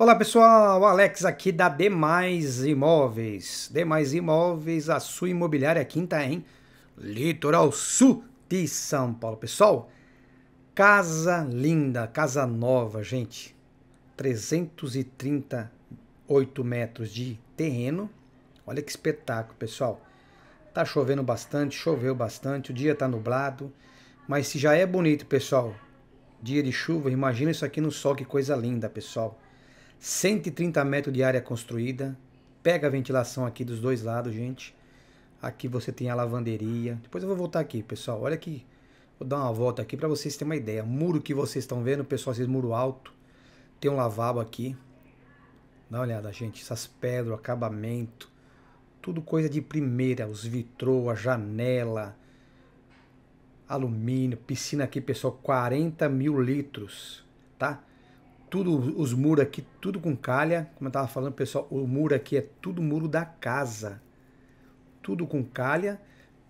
Olá pessoal, Alex aqui da Demais Imóveis. Demais Imóveis, a sua imobiliária quinta em Litoral Sul de São Paulo. Pessoal, casa linda, casa nova, gente. 338 metros de terreno. Olha que espetáculo, pessoal. Tá chovendo bastante, choveu bastante, o dia tá nublado. Mas se já é bonito, pessoal, dia de chuva, imagina isso aqui no sol, que coisa linda, pessoal. 130 metros de área construída. Pega a ventilação aqui dos dois lados, gente. Aqui você tem a lavanderia. Depois eu vou voltar aqui, pessoal. Olha aqui. Vou dar uma volta aqui para vocês terem uma ideia. muro que vocês estão vendo, pessoal, esse muro alto. Tem um lavabo aqui. Dá uma olhada, gente. Essas pedras, acabamento. Tudo coisa de primeira. Os vitrô, a janela. Alumínio. Piscina aqui, pessoal. 40 mil litros, tá? tudo, os muros aqui, tudo com calha. Como eu estava falando, pessoal, o muro aqui é tudo muro da casa. Tudo com calha.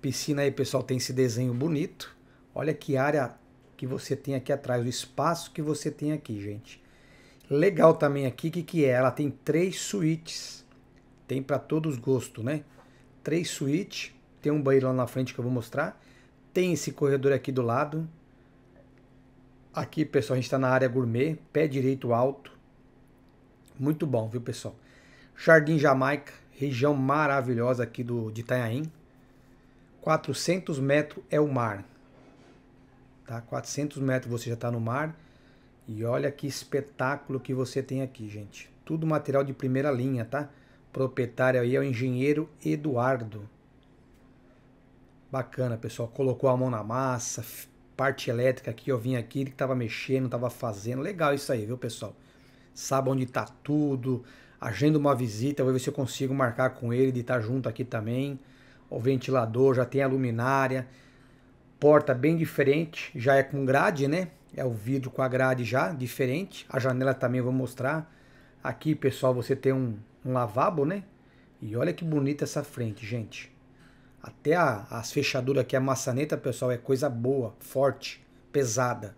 Piscina aí, pessoal, tem esse desenho bonito. Olha que área que você tem aqui atrás, o espaço que você tem aqui, gente. Legal também aqui, o que, que é? Ela tem três suítes. Tem para todos os gostos, né? Três suítes. Tem um banheiro lá na frente que eu vou mostrar. Tem esse corredor aqui do lado. Aqui, pessoal, a gente está na área gourmet, pé direito alto. Muito bom, viu, pessoal? Jardim Jamaica, região maravilhosa aqui do, de Itanhaém. 400 metros é o mar. Tá? 400 metros você já está no mar. E olha que espetáculo que você tem aqui, gente. Tudo material de primeira linha, tá? Proprietário aí é o engenheiro Eduardo. Bacana, pessoal. Colocou a mão na massa, parte elétrica aqui, eu vim aqui, ele estava mexendo, estava fazendo. Legal isso aí, viu, pessoal? Sabe onde está tudo. Agenda uma visita, vou ver se eu consigo marcar com ele, de estar tá junto aqui também. O ventilador, já tem a luminária. Porta bem diferente, já é com grade, né? É o vidro com a grade já, diferente. A janela também eu vou mostrar. Aqui, pessoal, você tem um, um lavabo, né? E olha que bonita essa frente, gente. Até a, as fechaduras aqui, a maçaneta, pessoal, é coisa boa, forte, pesada.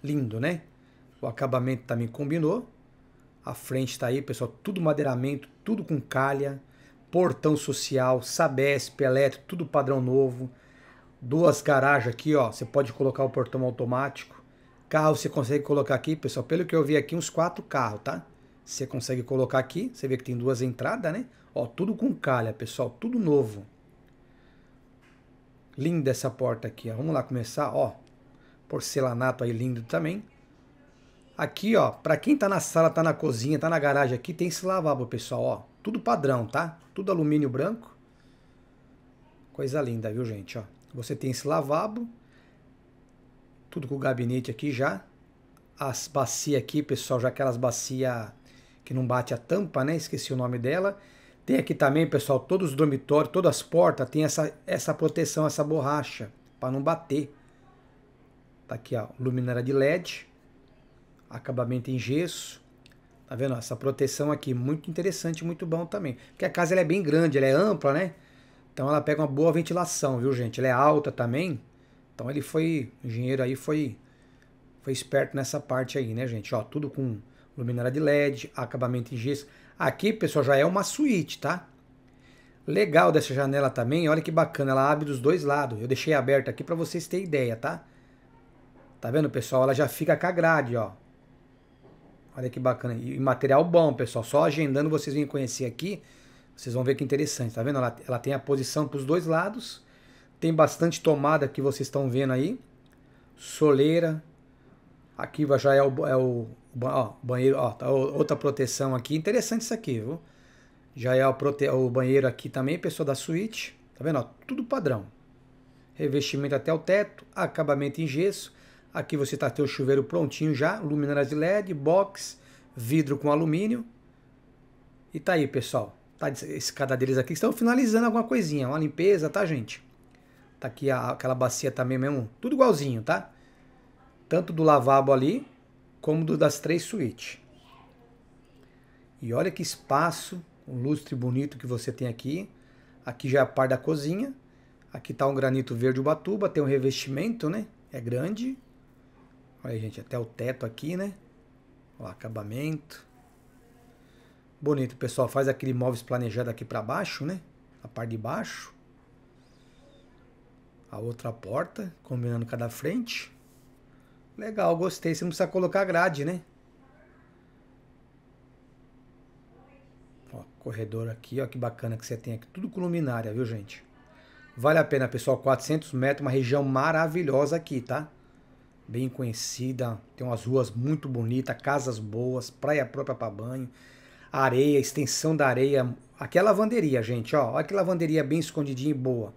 Lindo, né? O acabamento também combinou. A frente tá aí, pessoal, tudo madeiramento, tudo com calha. Portão social, Sabesp, elétrico, tudo padrão novo. Duas garagens aqui, ó. Você pode colocar o portão automático. Carro você consegue colocar aqui, pessoal. Pelo que eu vi aqui, uns quatro carros, tá? Você consegue colocar aqui. Você vê que tem duas entradas, né? Ó, tudo com calha, pessoal. Tudo novo. Linda essa porta aqui, ó. Vamos lá começar, ó. Porcelanato aí lindo também. Aqui, ó, para quem tá na sala, tá na cozinha, tá na garagem aqui, tem esse lavabo, pessoal, ó. Tudo padrão, tá? Tudo alumínio branco. Coisa linda, viu, gente, ó. Você tem esse lavabo. Tudo com o gabinete aqui já. As bacias aqui, pessoal, já aquelas bacias que não bate a tampa, né? Esqueci o nome dela. Tem aqui também, pessoal, todos os dormitórios, todas as portas tem essa, essa proteção, essa borracha, para não bater. Tá aqui, ó, luminária de LED, acabamento em gesso. Tá vendo? Ó, essa proteção aqui, muito interessante, muito bom também. Porque a casa ela é bem grande, ela é ampla, né? Então ela pega uma boa ventilação, viu, gente? Ela é alta também. Então ele foi, o engenheiro aí foi foi esperto nessa parte aí, né, gente? Ó, tudo com luminária de LED, acabamento em gesso. Aqui, pessoal, já é uma suíte, tá? Legal dessa janela também, olha que bacana, ela abre dos dois lados. Eu deixei aberta aqui para vocês terem ideia, tá? Tá vendo, pessoal? Ela já fica com a grade, ó. Olha que bacana. E material bom, pessoal. Só agendando, vocês vêm conhecer aqui. Vocês vão ver que interessante, tá vendo? Ela, ela tem a posição para os dois lados. Tem bastante tomada que vocês estão vendo aí. Soleira, Aqui já é o, é o ó, banheiro, ó, tá outra proteção aqui. Interessante isso aqui, viu? Já é o, prote... o banheiro aqui também, pessoal da suíte. Tá vendo? Ó, tudo padrão. Revestimento até o teto, acabamento em gesso. Aqui você tá teu o chuveiro prontinho já, luminárias de LED, box, vidro com alumínio. E tá aí, pessoal. Tá escada deles aqui. Estão finalizando alguma coisinha, uma limpeza, tá, gente? Tá aqui a, aquela bacia também mesmo, tudo igualzinho, tá? tanto do lavabo ali como do, das três suítes. E olha que espaço, um lustre bonito que você tem aqui. Aqui já é a parte da cozinha. Aqui está um granito verde ubatuba, tem um revestimento, né? É grande. Olha aí, gente, até o teto aqui, né? O acabamento. Bonito, pessoal faz aquele móveis planejado aqui para baixo, né? A parte de baixo. A outra porta, combinando cada frente. Legal, gostei. Você não precisa colocar grade, né? Ó, corredor aqui, ó, que bacana que você tem aqui. Tudo com luminária, viu, gente? Vale a pena, pessoal. 400 metros, uma região maravilhosa aqui, tá? Bem conhecida, tem umas ruas muito bonitas, casas boas, praia própria para banho, areia, extensão da areia. Aqui é lavanderia, gente, ó. Olha que lavanderia bem escondidinha e boa.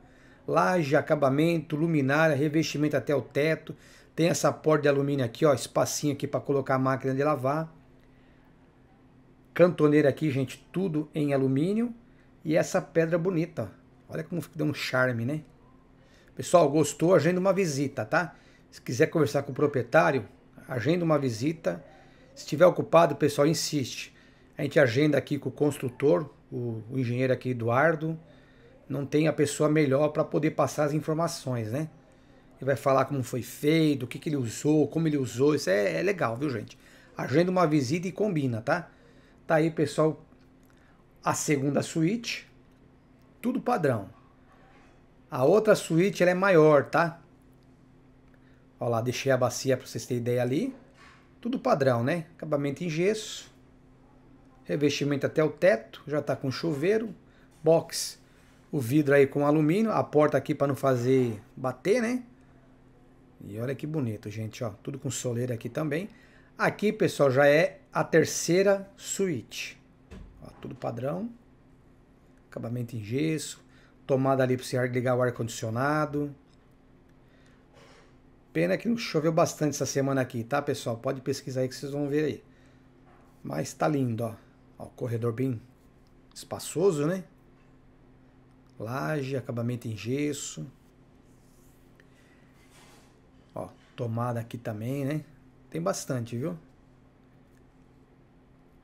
Laje, acabamento, luminária, revestimento até o teto. Tem essa porta de alumínio aqui, ó, espacinho aqui para colocar a máquina de lavar. Cantoneira aqui, gente, tudo em alumínio. E essa pedra bonita, ó. Olha como deu um charme, né? Pessoal, gostou? Agenda uma visita, tá? Se quiser conversar com o proprietário, agenda uma visita. Se estiver ocupado, pessoal, insiste. A gente agenda aqui com o construtor, o, o engenheiro aqui, Eduardo. Não tem a pessoa melhor para poder passar as informações, né? e vai falar como foi feito, o que, que ele usou, como ele usou. Isso é, é legal, viu, gente? Agenda uma visita e combina, tá? Tá aí, pessoal, a segunda suíte, tudo padrão. A outra suíte ela é maior, tá? Olha lá, deixei a bacia para vocês terem ideia ali. Tudo padrão, né? Acabamento em gesso. Revestimento até o teto, já tá com chuveiro, box, o vidro aí com alumínio, a porta aqui para não fazer bater, né? E olha que bonito, gente, ó, tudo com soleira aqui também. Aqui, pessoal, já é a terceira suíte. Ó, tudo padrão. Acabamento em gesso. Tomada ali para você ligar o ar-condicionado. Pena que não choveu bastante essa semana aqui, tá, pessoal? Pode pesquisar aí que vocês vão ver aí. Mas tá lindo, ó. ó corredor bem espaçoso, né? Laje, acabamento em gesso. Tomada aqui também, né? Tem bastante, viu?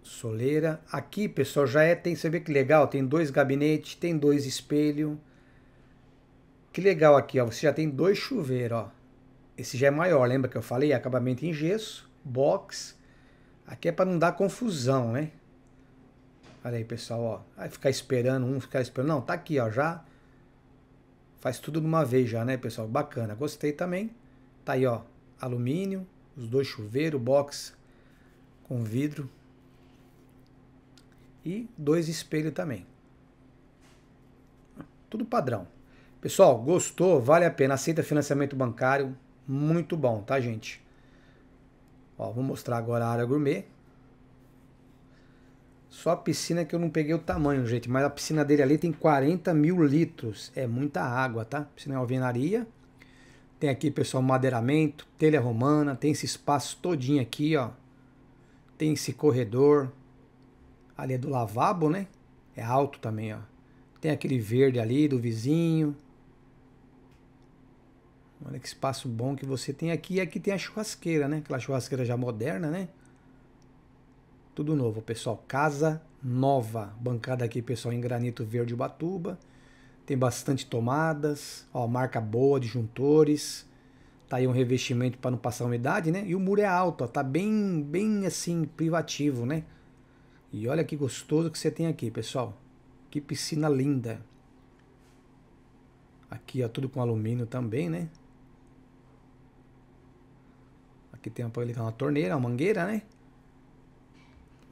Soleira. Aqui, pessoal, já é, tem, você vê que legal, tem dois gabinetes, tem dois espelhos. Que legal aqui, ó, você já tem dois chuveiros, ó. Esse já é maior, lembra que eu falei? Acabamento em gesso, box. Aqui é para não dar confusão, né? Olha aí, pessoal, ó. Aí ficar esperando, um ficar esperando. Não, tá aqui, ó, já. Faz tudo de uma vez já, né, pessoal? Bacana, gostei também. Tá aí, ó, alumínio, os dois chuveiros, box com vidro e dois espelhos também. Tudo padrão. Pessoal, gostou? Vale a pena. Aceita financiamento bancário. Muito bom, tá, gente? Ó, vou mostrar agora a área gourmet. Só a piscina que eu não peguei o tamanho, gente. Mas a piscina dele ali tem 40 mil litros. É muita água, tá? Piscina é alvenaria. Tem aqui, pessoal, madeiramento, telha romana, tem esse espaço todinho aqui, ó. Tem esse corredor. Ali é do lavabo, né? É alto também, ó. Tem aquele verde ali do vizinho. Olha que espaço bom que você tem aqui. E aqui tem a churrasqueira, né? Aquela churrasqueira já moderna, né? Tudo novo, pessoal. Casa nova. Bancada aqui, pessoal, em granito verde Ubatuba tem bastante tomadas, ó, marca boa, disjuntores, tá aí um revestimento para não passar umidade, né? E o muro é alto, ó, tá bem, bem assim, privativo, né? E olha que gostoso que você tem aqui, pessoal. Que piscina linda. Aqui, ó, tudo com alumínio também, né? Aqui tem uma, tá uma torneira, uma mangueira, né?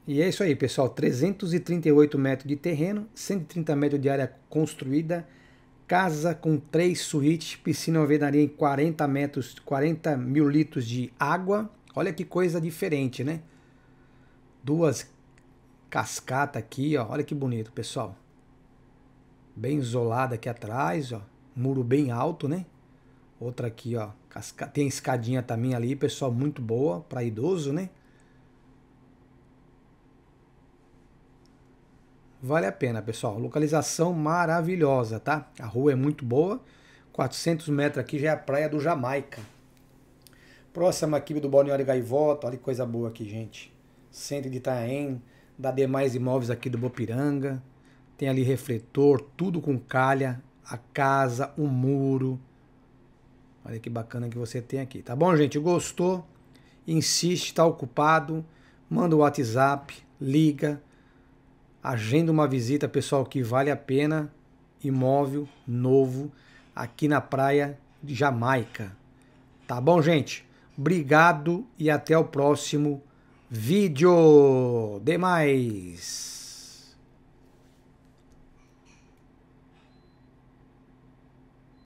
E é isso aí, pessoal. 338 metros de terreno, 130 metros de área construída, casa com três suítes, piscina alvenaria em 40 metros, 40 mil litros de água. Olha que coisa diferente, né? Duas cascata aqui, ó. Olha que bonito, pessoal. Bem isolada aqui atrás, ó. Muro bem alto, né? Outra aqui, ó. Casca... Tem escadinha também ali, pessoal, muito boa para idoso, né? Vale a pena, pessoal. Localização maravilhosa, tá? A rua é muito boa. 400 metros aqui já é a praia do Jamaica. Próxima aqui do Balneário Gaivota. Olha que coisa boa aqui, gente. Centro de Itaém. Da demais imóveis aqui do Bopiranga. Tem ali refletor, tudo com calha. A casa, o muro. Olha que bacana que você tem aqui. Tá bom, gente? Gostou? Insiste, tá ocupado? Manda o WhatsApp, liga agenda uma visita, pessoal, que vale a pena. Imóvel novo aqui na praia de Jamaica. Tá bom, gente? Obrigado e até o próximo vídeo. Demais!